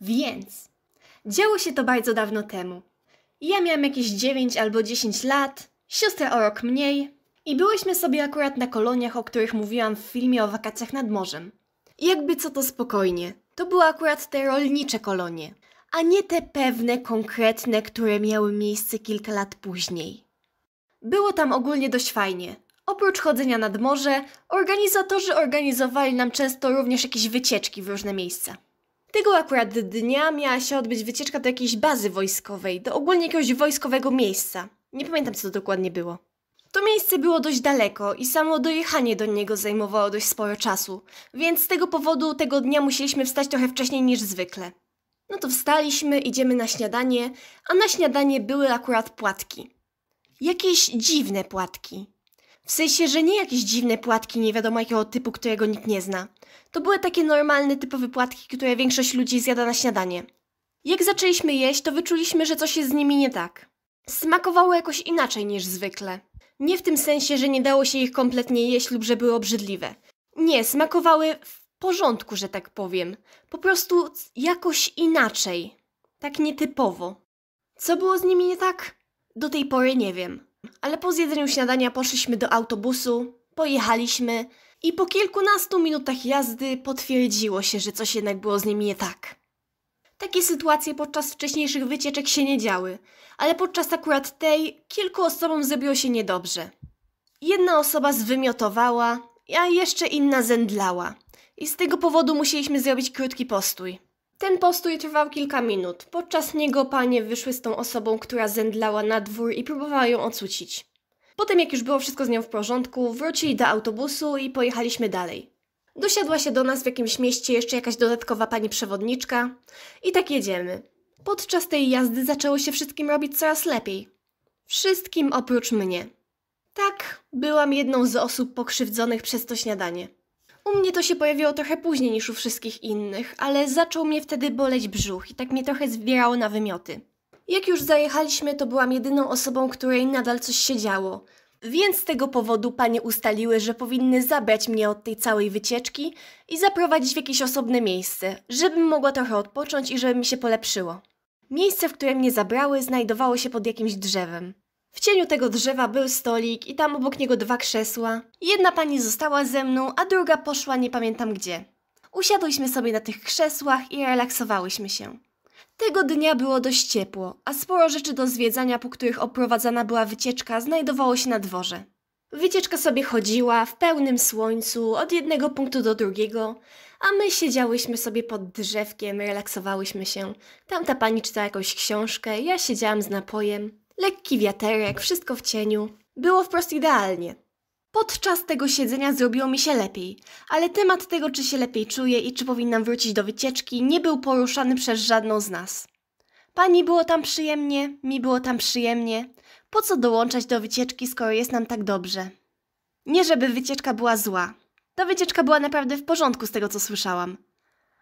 Więc działo się to bardzo dawno temu. Ja miałam jakieś 9 albo 10 lat, siostra o rok mniej i byłyśmy sobie akurat na koloniach, o których mówiłam w filmie o wakacjach nad morzem. jakby co to spokojnie. To były akurat te rolnicze kolonie, a nie te pewne, konkretne, które miały miejsce kilka lat później. Było tam ogólnie dość fajnie. Oprócz chodzenia nad morze, organizatorzy organizowali nam często również jakieś wycieczki w różne miejsca. Tego akurat dnia miała się odbyć wycieczka do jakiejś bazy wojskowej, do ogólnie jakiegoś wojskowego miejsca. Nie pamiętam, co to dokładnie było. To miejsce było dość daleko i samo dojechanie do niego zajmowało dość sporo czasu, więc z tego powodu tego dnia musieliśmy wstać trochę wcześniej niż zwykle. No to wstaliśmy, idziemy na śniadanie, a na śniadanie były akurat płatki. Jakieś dziwne płatki. W sensie, że nie jakieś dziwne płatki nie wiadomo jakiego typu, którego nikt nie zna. To były takie normalne, typowe płatki, które większość ludzi zjada na śniadanie. Jak zaczęliśmy jeść, to wyczuliśmy, że coś jest z nimi nie tak. Smakowały jakoś inaczej niż zwykle. Nie w tym sensie, że nie dało się ich kompletnie jeść lub że były obrzydliwe. Nie, smakowały w porządku, że tak powiem. Po prostu jakoś inaczej. Tak nietypowo. Co było z nimi nie tak? Do tej pory nie wiem. Ale po zjedzeniu śniadania poszliśmy do autobusu, pojechaliśmy i po kilkunastu minutach jazdy potwierdziło się, że coś jednak było z nim nie tak. Takie sytuacje podczas wcześniejszych wycieczek się nie działy, ale podczas akurat tej kilku osobom zrobiło się niedobrze. Jedna osoba zwymiotowała, a jeszcze inna zemdlała. I z tego powodu musieliśmy zrobić krótki postój. Ten postój trwał kilka minut. Podczas niego panie wyszły z tą osobą, która zemdlała na dwór i próbowała ją ocucić. Potem, jak już było wszystko z nią w porządku, wrócili do autobusu i pojechaliśmy dalej. Dosiadła się do nas w jakimś mieście jeszcze jakaś dodatkowa pani przewodniczka i tak jedziemy. Podczas tej jazdy zaczęło się wszystkim robić coraz lepiej. Wszystkim oprócz mnie. Tak, byłam jedną z osób pokrzywdzonych przez to śniadanie. U mnie to się pojawiło trochę później niż u wszystkich innych, ale zaczął mnie wtedy boleć brzuch i tak mnie trochę zbierało na wymioty. Jak już zajechaliśmy, to byłam jedyną osobą, której nadal coś się działo. Więc z tego powodu panie ustaliły, że powinny zabrać mnie od tej całej wycieczki i zaprowadzić w jakieś osobne miejsce, żebym mogła trochę odpocząć i żeby mi się polepszyło. Miejsce, w które mnie zabrały, znajdowało się pod jakimś drzewem. W cieniu tego drzewa był stolik i tam obok niego dwa krzesła. Jedna pani została ze mną, a druga poszła nie pamiętam gdzie. Usiadłyśmy sobie na tych krzesłach i relaksowałyśmy się. Tego dnia było dość ciepło, a sporo rzeczy do zwiedzania, po których oprowadzana była wycieczka, znajdowało się na dworze. Wycieczka sobie chodziła w pełnym słońcu od jednego punktu do drugiego, a my siedziałyśmy sobie pod drzewkiem, relaksowałyśmy się. Tamta pani czytała jakąś książkę, ja siedziałam z napojem lekki wiaterek, wszystko w cieniu. Było wprost idealnie. Podczas tego siedzenia zrobiło mi się lepiej, ale temat tego, czy się lepiej czuję i czy powinnam wrócić do wycieczki, nie był poruszany przez żadną z nas. Pani było tam przyjemnie, mi było tam przyjemnie. Po co dołączać do wycieczki, skoro jest nam tak dobrze? Nie żeby wycieczka była zła. Ta wycieczka była naprawdę w porządku z tego, co słyszałam.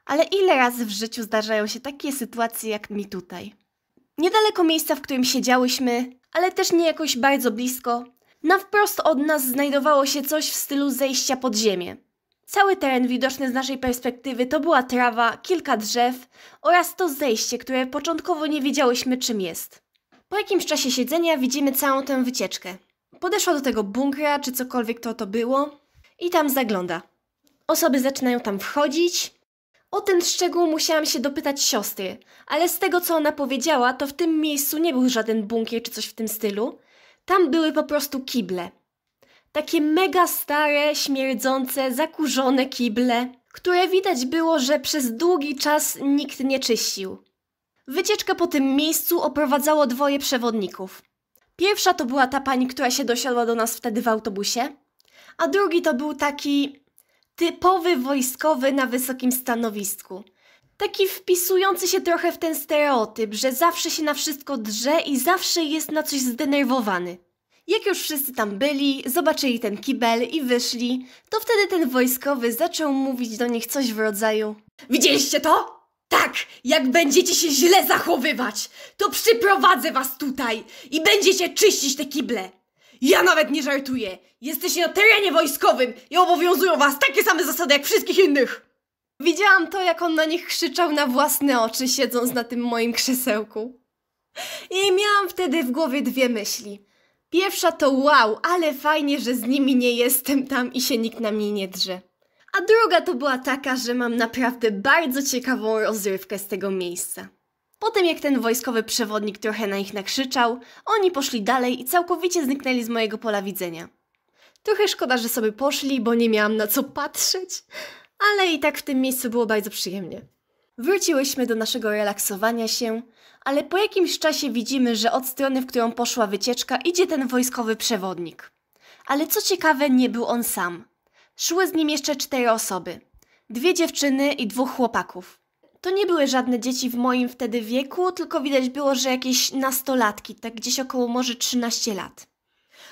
Ale ile razy w życiu zdarzają się takie sytuacje jak mi tutaj? Niedaleko miejsca, w którym siedziałyśmy, ale też nie jakoś bardzo blisko, na wprost od nas znajdowało się coś w stylu zejścia pod ziemię. Cały teren widoczny z naszej perspektywy to była trawa, kilka drzew oraz to zejście, które początkowo nie wiedziałyśmy czym jest. Po jakimś czasie siedzenia widzimy całą tę wycieczkę. Podeszła do tego bunkra, czy cokolwiek to to było, i tam zagląda. Osoby zaczynają tam wchodzić, o ten szczegół musiałam się dopytać siostry, ale z tego co ona powiedziała, to w tym miejscu nie był żaden bunkier czy coś w tym stylu. Tam były po prostu kible. Takie mega stare, śmierdzące, zakurzone kible, które widać było, że przez długi czas nikt nie czyścił. Wycieczkę po tym miejscu oprowadzało dwoje przewodników. Pierwsza to była ta pani, która się dosiadła do nas wtedy w autobusie, a drugi to był taki typowy wojskowy na wysokim stanowisku. Taki wpisujący się trochę w ten stereotyp, że zawsze się na wszystko drze i zawsze jest na coś zdenerwowany. Jak już wszyscy tam byli, zobaczyli ten kibel i wyszli, to wtedy ten wojskowy zaczął mówić do nich coś w rodzaju: Widzieliście to? Tak, jak będziecie się źle zachowywać, to przyprowadzę was tutaj i będziecie czyścić te kible. Ja nawet nie żartuję! Jesteście na terenie wojskowym i obowiązują was takie same zasady jak wszystkich innych! Widziałam to, jak on na nich krzyczał na własne oczy, siedząc na tym moim krzesełku. I miałam wtedy w głowie dwie myśli. Pierwsza to wow, ale fajnie, że z nimi nie jestem tam i się nikt na mnie nie drze. A druga to była taka, że mam naprawdę bardzo ciekawą rozrywkę z tego miejsca. Po tym jak ten wojskowy przewodnik trochę na nich nakrzyczał, oni poszli dalej i całkowicie zniknęli z mojego pola widzenia. Trochę szkoda, że sobie poszli, bo nie miałam na co patrzeć, ale i tak w tym miejscu było bardzo przyjemnie. Wróciłyśmy do naszego relaksowania się, ale po jakimś czasie widzimy, że od strony, w którą poszła wycieczka, idzie ten wojskowy przewodnik. Ale co ciekawe, nie był on sam. Szły z nim jeszcze cztery osoby. Dwie dziewczyny i dwóch chłopaków. To nie były żadne dzieci w moim wtedy wieku, tylko widać było, że jakieś nastolatki, tak gdzieś około może 13 lat.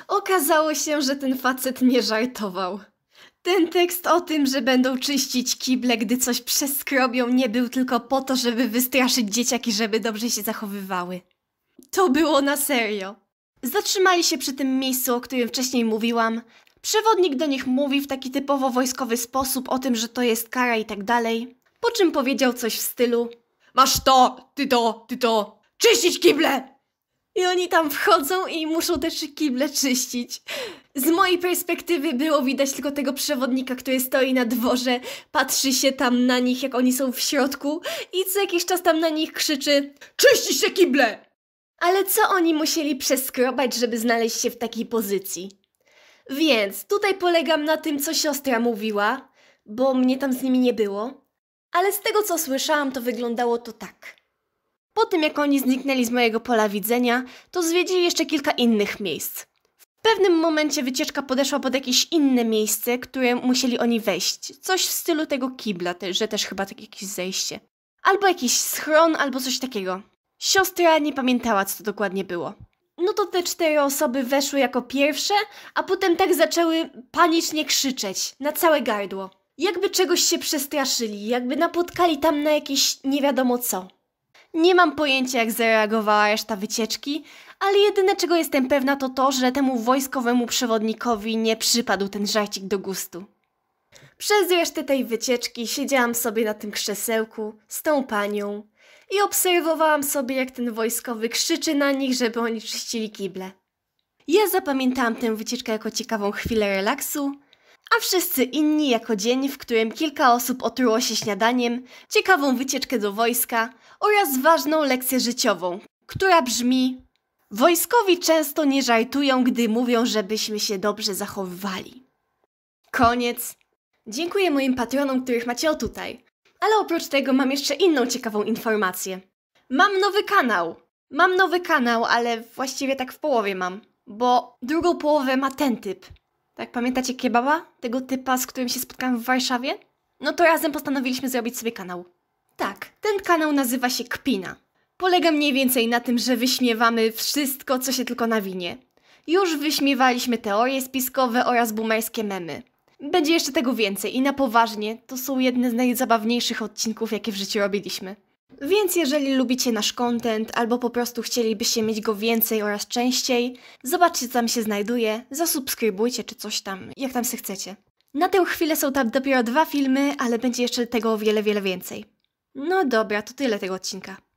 Okazało się, że ten facet nie żartował. Ten tekst o tym, że będą czyścić kible, gdy coś przeskrobią, nie był tylko po to, żeby wystraszyć dzieciaki, żeby dobrze się zachowywały. To było na serio. Zatrzymali się przy tym miejscu, o którym wcześniej mówiłam. Przewodnik do nich mówi w taki typowo wojskowy sposób o tym, że to jest kara i tak dalej po czym powiedział coś w stylu Masz to, ty to, ty to, czyścić kible! I oni tam wchodzą i muszą też kible czyścić. Z mojej perspektywy było widać tylko tego przewodnika, który stoi na dworze, patrzy się tam na nich, jak oni są w środku i co jakiś czas tam na nich krzyczy Czyścić się kible! Ale co oni musieli przeskrobać, żeby znaleźć się w takiej pozycji? Więc tutaj polegam na tym, co siostra mówiła, bo mnie tam z nimi nie było ale z tego co słyszałam, to wyglądało to tak. Po tym jak oni zniknęli z mojego pola widzenia, to zwiedzili jeszcze kilka innych miejsc. W pewnym momencie wycieczka podeszła pod jakieś inne miejsce, które musieli oni wejść. Coś w stylu tego kibla, że też chyba tak jakieś zejście. Albo jakiś schron, albo coś takiego. Siostra nie pamiętała, co to dokładnie było. No to te cztery osoby weszły jako pierwsze, a potem tak zaczęły panicznie krzyczeć na całe gardło. Jakby czegoś się przestraszyli, jakby napotkali tam na jakieś nie wiadomo co. Nie mam pojęcia, jak zareagowała reszta wycieczki, ale jedyne czego jestem pewna to to, że temu wojskowemu przewodnikowi nie przypadł ten żarcik do gustu. Przez resztę tej wycieczki siedziałam sobie na tym krzesełku z tą panią i obserwowałam sobie, jak ten wojskowy krzyczy na nich, żeby oni czyścili kible. Ja zapamiętałam tę wycieczkę jako ciekawą chwilę relaksu, a wszyscy inni jako dzień, w którym kilka osób otruło się śniadaniem, ciekawą wycieczkę do wojska oraz ważną lekcję życiową, która brzmi: Wojskowi często nie żartują, gdy mówią, żebyśmy się dobrze zachowywali. Koniec. Dziękuję moim patronom, których macie o tutaj. Ale oprócz tego mam jeszcze inną ciekawą informację. Mam nowy kanał! Mam nowy kanał, ale właściwie tak w połowie mam, bo drugą połowę ma ten typ. Tak, pamiętacie Kebaba? Tego typa, z którym się spotkałam w Warszawie? No to razem postanowiliśmy zrobić sobie kanał. Tak, ten kanał nazywa się Kpina. Polega mniej więcej na tym, że wyśmiewamy wszystko, co się tylko nawinie. Już wyśmiewaliśmy teorie spiskowe oraz boomerskie memy. Będzie jeszcze tego więcej i na poważnie, to są jedne z najzabawniejszych odcinków, jakie w życiu robiliśmy. Więc jeżeli lubicie nasz content albo po prostu chcielibyście mieć go więcej oraz częściej, zobaczcie co tam się znajduje, zasubskrybujcie czy coś tam, jak tam się chcecie. Na tę chwilę są tam dopiero dwa filmy, ale będzie jeszcze tego o wiele, wiele więcej. No dobra, to tyle tego odcinka.